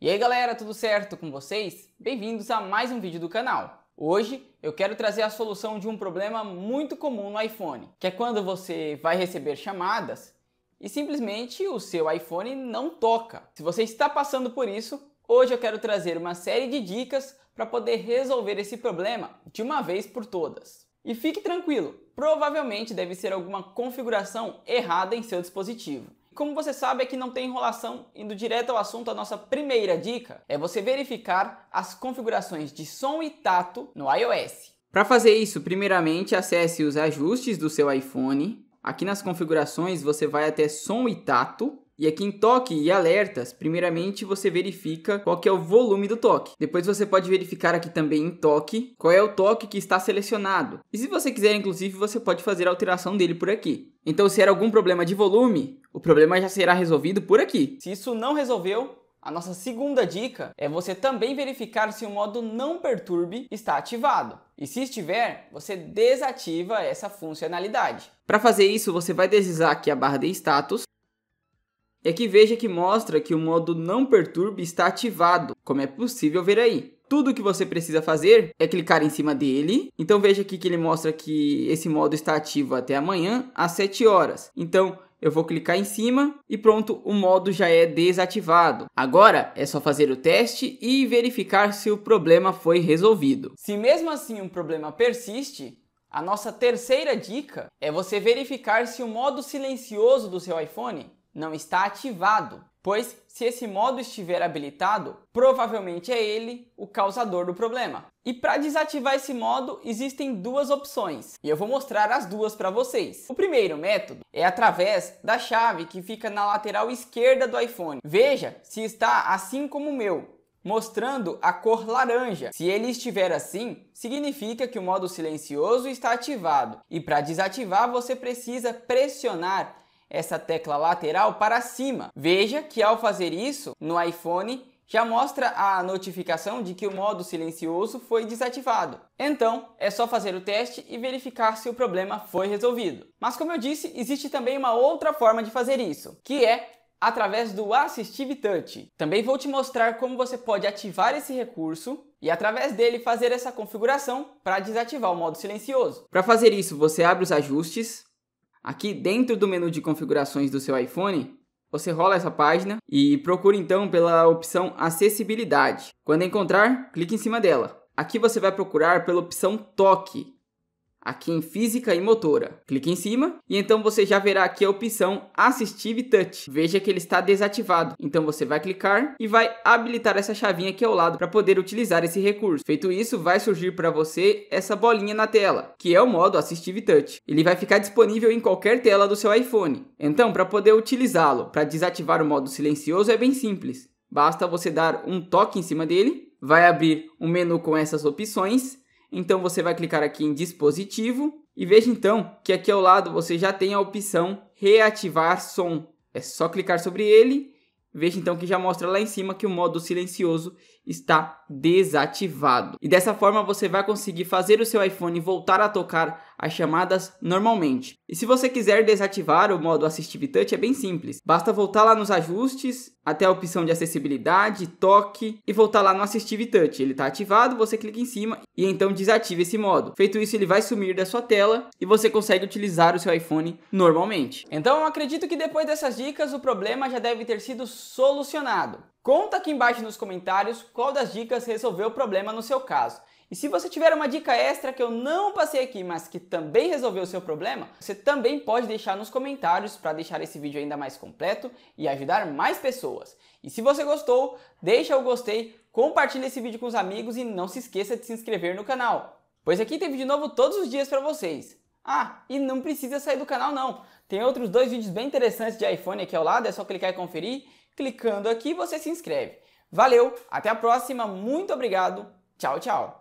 E aí galera, tudo certo com vocês? Bem-vindos a mais um vídeo do canal. Hoje eu quero trazer a solução de um problema muito comum no iPhone, que é quando você vai receber chamadas e simplesmente o seu iPhone não toca. Se você está passando por isso, hoje eu quero trazer uma série de dicas para poder resolver esse problema de uma vez por todas. E fique tranquilo, provavelmente deve ser alguma configuração errada em seu dispositivo como você sabe, aqui é não tem enrolação, indo direto ao assunto, a nossa primeira dica é você verificar as configurações de som e tato no iOS. Para fazer isso, primeiramente acesse os ajustes do seu iPhone. Aqui nas configurações você vai até som e tato e aqui em toque e alertas, primeiramente você verifica qual que é o volume do toque. Depois você pode verificar aqui também em toque qual é o toque que está selecionado. E se você quiser, inclusive, você pode fazer a alteração dele por aqui. Então se era algum problema de volume, o problema já será resolvido por aqui. Se isso não resolveu, a nossa segunda dica é você também verificar se o modo não perturbe está ativado. E se estiver, você desativa essa funcionalidade. Para fazer isso, você vai deslizar aqui a barra de status é que veja que mostra que o modo não perturbe está ativado, como é possível ver aí. Tudo o que você precisa fazer é clicar em cima dele. Então veja aqui que ele mostra que esse modo está ativo até amanhã às 7 horas. Então eu vou clicar em cima e pronto, o modo já é desativado. Agora é só fazer o teste e verificar se o problema foi resolvido. Se mesmo assim um problema persiste, a nossa terceira dica é você verificar se o modo silencioso do seu iPhone não está ativado, pois se esse modo estiver habilitado, provavelmente é ele o causador do problema. E para desativar esse modo, existem duas opções, e eu vou mostrar as duas para vocês. O primeiro método é através da chave que fica na lateral esquerda do iPhone. Veja se está assim como o meu, mostrando a cor laranja. Se ele estiver assim, significa que o modo silencioso está ativado. E para desativar, você precisa pressionar essa tecla lateral para cima. Veja que ao fazer isso no iPhone já mostra a notificação de que o modo silencioso foi desativado. Então, é só fazer o teste e verificar se o problema foi resolvido. Mas como eu disse, existe também uma outra forma de fazer isso, que é através do Assistive Touch. Também vou te mostrar como você pode ativar esse recurso e através dele fazer essa configuração para desativar o modo silencioso. Para fazer isso, você abre os ajustes, Aqui dentro do menu de configurações do seu iPhone, você rola essa página e procura então pela opção Acessibilidade. Quando encontrar, clique em cima dela. Aqui você vai procurar pela opção Toque aqui em física e motora. Clique em cima e então você já verá aqui a opção Assistive Touch. Veja que ele está desativado. Então você vai clicar e vai habilitar essa chavinha aqui ao lado para poder utilizar esse recurso. Feito isso, vai surgir para você essa bolinha na tela, que é o modo Assistive Touch. Ele vai ficar disponível em qualquer tela do seu iPhone. Então, para poder utilizá-lo, para desativar o modo silencioso é bem simples. Basta você dar um toque em cima dele, vai abrir um menu com essas opções então você vai clicar aqui em dispositivo e veja então que aqui ao lado você já tem a opção reativar som. É só clicar sobre ele. Veja então que já mostra lá em cima que o modo silencioso está desativado. E dessa forma você vai conseguir fazer o seu iPhone voltar a tocar as chamadas normalmente. E se você quiser desativar o modo Assistive Touch é bem simples. Basta voltar lá nos ajustes, até a opção de acessibilidade, toque e voltar lá no Assistive Touch. Ele está ativado, você clica em cima e então desativa esse modo. Feito isso, ele vai sumir da sua tela e você consegue utilizar o seu iPhone normalmente. Então eu acredito que depois dessas dicas o problema já deve ter sido solucionado. Conta aqui embaixo nos comentários qual das dicas resolveu o problema no seu caso. E se você tiver uma dica extra que eu não passei aqui, mas que também resolveu o seu problema, você também pode deixar nos comentários para deixar esse vídeo ainda mais completo e ajudar mais pessoas. E se você gostou, deixa o gostei, compartilha esse vídeo com os amigos e não se esqueça de se inscrever no canal, pois aqui tem vídeo novo todos os dias para vocês. Ah, e não precisa sair do canal não. Tem outros dois vídeos bem interessantes de iPhone aqui ao lado, é só clicar e conferir. Clicando aqui, você se inscreve. Valeu, até a próxima, muito obrigado, tchau, tchau!